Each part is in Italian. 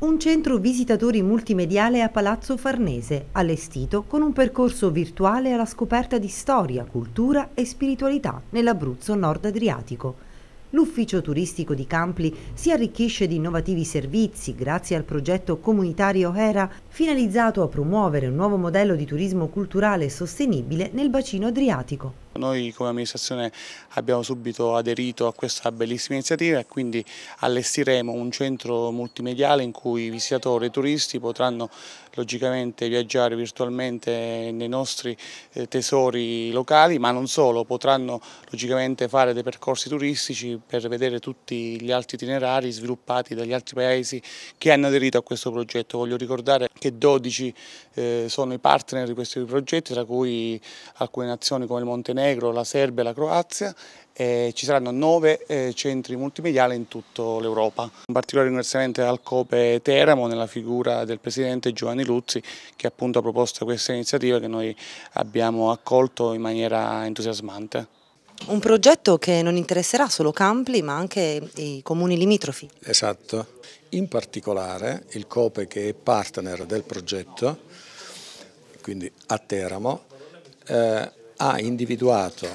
Un centro visitatori multimediale a Palazzo Farnese, allestito con un percorso virtuale alla scoperta di storia, cultura e spiritualità nell'Abruzzo nord adriatico. L'ufficio turistico di Campli si arricchisce di innovativi servizi grazie al progetto comunitario HERA, finalizzato a promuovere un nuovo modello di turismo culturale sostenibile nel bacino adriatico. Noi come amministrazione abbiamo subito aderito a questa bellissima iniziativa e quindi allestiremo un centro multimediale in cui i visitatori e i turisti potranno logicamente viaggiare virtualmente nei nostri eh, tesori locali, ma non solo, potranno logicamente fare dei percorsi turistici per vedere tutti gli altri itinerari sviluppati dagli altri paesi che hanno aderito a questo progetto. Voglio ricordare che 12 eh, sono i partner di questi progetti, tra cui alcune nazioni come il Montenegro, Montenegro, la Serbia e la Croazia e ci saranno nove eh, centri multimediali in tutta l'Europa. Un particolare ringraziamento al Cope Teramo nella figura del Presidente Giovanni Luzzi che appunto ha proposto questa iniziativa che noi abbiamo accolto in maniera entusiasmante. Un progetto che non interesserà solo Campli ma anche i comuni limitrofi. Esatto, in particolare il Cope che è partner del progetto, quindi a Teramo, eh, ha individuato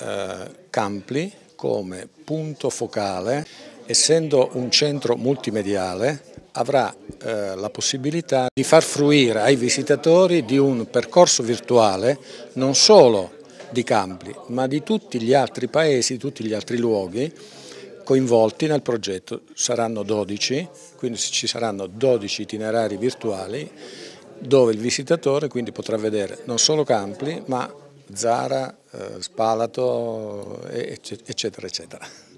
eh, Campli come punto focale, essendo un centro multimediale, avrà eh, la possibilità di far fruire ai visitatori di un percorso virtuale non solo di Campli, ma di tutti gli altri paesi, tutti gli altri luoghi coinvolti nel progetto. Saranno 12, quindi ci saranno 12 itinerari virtuali dove il visitatore quindi potrà vedere non solo Campli, ma Zara, eh, Spalato, eccetera, eccetera.